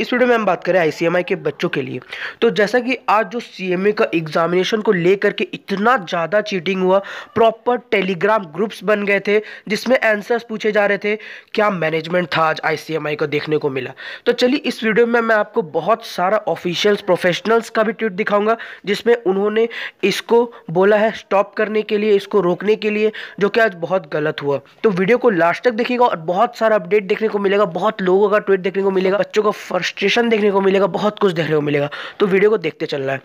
इस वीडियो में हम बात करें आईसीएमआई के बच्चों के लिए तो जैसा कि आज जो सीएमए का एग्जामिनेशन को लेकर के इतना ज़्यादा चीटिंग हुआ प्रॉपर टेलीग्राम ग्रुप्स बन गए थे जिसमें आंसर्स पूछे जा रहे थे क्या मैनेजमेंट था आज आईसीएमआई को देखने को मिला तो चलिए इस वीडियो में मैं आपको बहुत सारा ऑफिशियल्स प्रोफेशनल्स का भी ट्वीट दिखाऊंगा जिसमें उन्होंने इसको बोला है स्टॉप करने के लिए इसको रोकने के लिए जो कि आज बहुत गलत हुआ तो वीडियो को लास्ट तक देखिएगा और बहुत सारा अपडेट देखने को मिलेगा बहुत लोगों का ट्वीट देखने को मिलेगा बच्चों का फ्रस्ट्रेशन देखने को मिलेगा बहुत कुछ देखने को मिलेगा तो वीडियो को देखते चलना है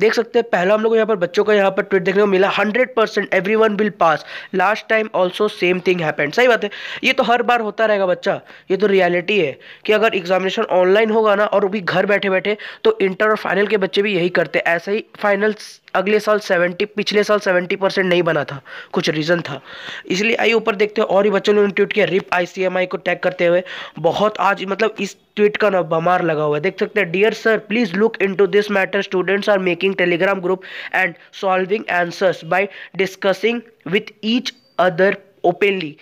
देख सकते हैं पहला हम लोग यहाँ पर बच्चों का यहाँ पर ट्वीट देखने को मिला hundred percent every one will pass last time also same thing happen सही बात है ये तो हर बार होता रहेगा बच्चा ये तो रियलिटी है कि अगर एग्जामिनेशन ऑनलाइन होगा ना और भी घर बैठे बैठे तो इंटर और फाइनल के बच्चे भी यही करते ऐसे ही फाइनल्स अगले साल 70 पिछले साल 70 परसेंट नहीं बना था कुछ रीज़न था इसलिए आई ऊपर देखते हैं और ही बच्चों ने ट्वीट किया रिप आईसीएमआई को टैग करते हुए बहुत आज मतलब इस ट्वीट का ना बमार लगा हुआ है देख सकते हैं dear sir please look into this matter students are making Telegram group and solving answers by discussing with each other openly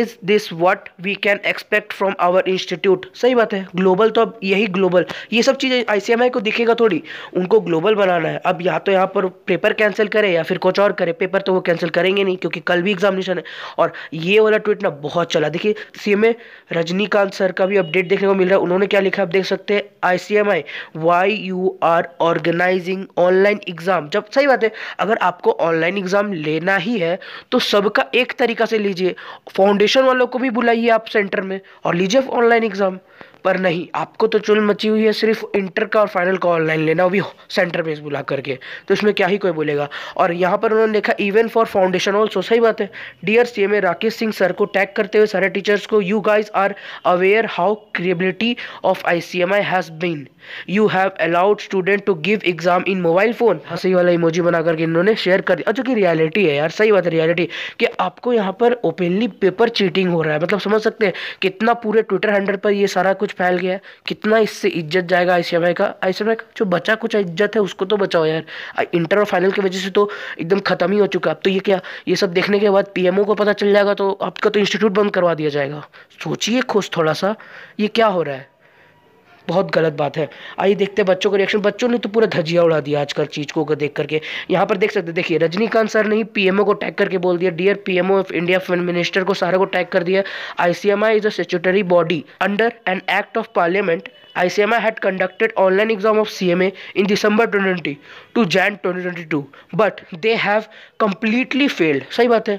is this what we can expect from our institute सही बात है ग्लोबल तो अब यही global ये सब चीज़ें आई C M आई को दिखेगा थोड़ी उनको ग्लोबल बनाना है अब या तो यहाँ पर पेपर कैंसिल करें या फिर कुछ और करें पेपर तो वो कैंसिल करेंगे नहीं क्योंकि कल भी एग्जामिनेशन है और ये वाला ट्वीट ना बहुत चला देखिए C M A Rajinikanth sir का भी अपडेट देखने को मिल रहा है उन्होंने क्या लिखा आप देख सकते हैं I C M I why you are organizing online exam जब सही बात है अगर आपको ऑनलाइन एग्जाम लेना ही है तो सबका एक तरीका से लीजिए फाउंडेशन स्टेशन वालों को भी बुलाइए आप सेंटर में और लीजिए ऑनलाइन एग्ज़ाम पर नहीं आपको तो चुल मची हुई है सिर्फ इंटर का और फाइनल का ऑनलाइन लेना वो भी सेंटर बेस बुला करके तो इसमें क्या ही कोई बोलेगा और यहाँ पर उन्होंने लिखा इवन फॉर फाउंडेशन ऑल्सो सही बात है dear C M Rakesh Singh sir को टैग करते हुए सारे टीचर्स को you guys are aware how credibility of I C M I has been you have allowed student to give exam in mobile phone हंसी वाला इमोजी बना करके इन्होंने शेयर कर दिया जो कि रियलिटी है यार सही बात है रियलिटी कि आपको यहाँ पर ओपनली पेपर चीटिंग हो रहा है मतलब समझ सकते हैं कितना पूरे ट्विटर हैंडल पर ये सारा कुछ फैल गया कितना इससे इज्जत जाएगा आई सी का आई सी का जो बचा कुछ इज्जत है उसको तो बचाओ यार इंटर और फाइनल की वजह से तो एकदम खत्म ही हो चुका अब तो ये क्या ये सब देखने के बाद पीएमओ को पता चल जाएगा तो आपका तो इंस्टीट्यूट बंद करवा दिया जाएगा सोचिए खुश थोड़ा सा ये क्या हो रहा है बहुत गलत बात है आइए देखते हैं बच्चों का रिएक्शन बच्चों ने तो पूरा धजिया उड़ा दिया आजकल चीज़ को देख करके यहाँ पर देख सकते देखिए रजनीकांत सर ने ही पीएमओ को टैग करके बोल दिया dear PMO of India minister को सारे को टैग कर दिया ICMI is a statutory body under an act of parliament ICMI had conducted online exam of CMA in December 2020 to Jan 2022, but they have completely failed. सही बात है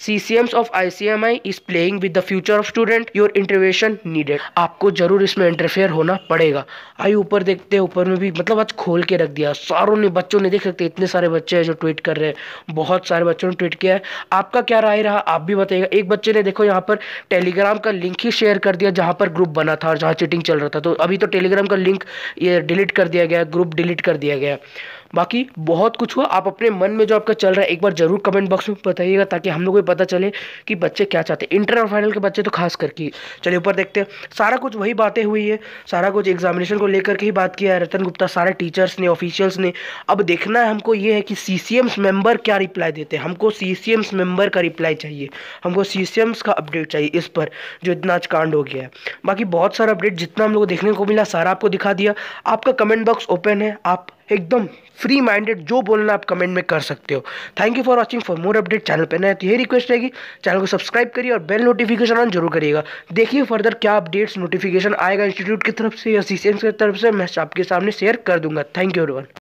CCMs of ICMI is playing with the future of student your intervention needed आपको जरूर इसमें interfere होना पड़ेगा आई ऊपर देखते हैं ऊपर में भी मतलब आज खोल के रख दिया सारों ने बच्चों ने देख सकते इतने सारे बच्चे हैं जो ट्वीट कर रहे हैं बहुत सारे बच्चों ने ट्वीट किया है आपका क्या राय रहा आप भी बताइएगा एक बच्चे ने देखो यहाँ पर टेलीग्राम का लिंक ही शेयर कर दिया जहाँ पर ग्रुप बना था और जहाँ चीटिंग चल रहा था तो अभी तो टेलीग्राम का लिंक ये डिलीट कर दिया गया ग्रुप डिलीट कर दिया गया बाकी बहुत कुछ हुआ आप अपने मन में जो आपका चल रहा है एक बार जरूर कमेंट बॉक्स में बताइएगा ताकि हम लोग को पता चले कि बच्चे क्या चाहते हैं इंटर और फाइनल के बच्चे तो खास करके चलिए ऊपर देखते हैं सारा कुछ वही बातें हुई है सारा कुछ एग्जामिनेशन को लेकर के ही बात किया है रतन गुप्ता सारे टीचर्स ने ऑफिशियल्स ने अब देखना है हमको ये है कि सी सी एम्स मेम्बर क्या रिप्लाई देते हैं हमको सी सी एम्स मेम्बर का रिप्लाई चाहिए हमको सी सी एम्स का अपडेट चाहिए इस पर जो इतना आज कांड हो गया है बाकी बहुत सारा अपडेट जितना हम लोग को देखने को मिला सारा आपको दिखा दिया आपका कमेंट बॉक्स ओपन है आप एकदम फ्री माइंडेड जो बोलना आप कमेंट में कर सकते हो thank you for watching for more update channel पर नया तो ये रिक्वेस्ट रहेगी चैनल को सब्सक्राइब करिए और बेल नोटिफिकेशन ऑन जरूर करिएगा देखिए फर्दर क्या अपडेट्स नोटिफिकेशन आएगा इंस्टीट्यूट की तरफ से या सी की तरफ से मैं आपके सामने शेयर कर दूंगा थैंक यू एवरीवन